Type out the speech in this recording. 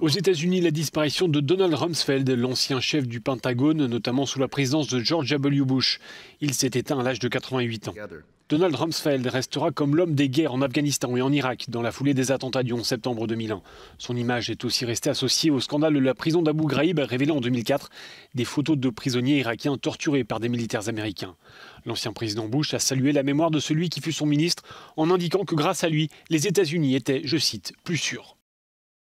Aux États-Unis, la disparition de Donald Rumsfeld, l'ancien chef du Pentagone, notamment sous la présidence de George W. Bush. Il s'est éteint à l'âge de 88 ans. Donald Rumsfeld restera comme l'homme des guerres en Afghanistan et en Irak dans la foulée des attentats du 11 septembre 2001. Son image est aussi restée associée au scandale de la prison d'Abu Ghraib révélé en 2004, des photos de prisonniers irakiens torturés par des militaires américains. L'ancien président Bush a salué la mémoire de celui qui fut son ministre en indiquant que grâce à lui, les États-Unis étaient, je cite, plus sûrs.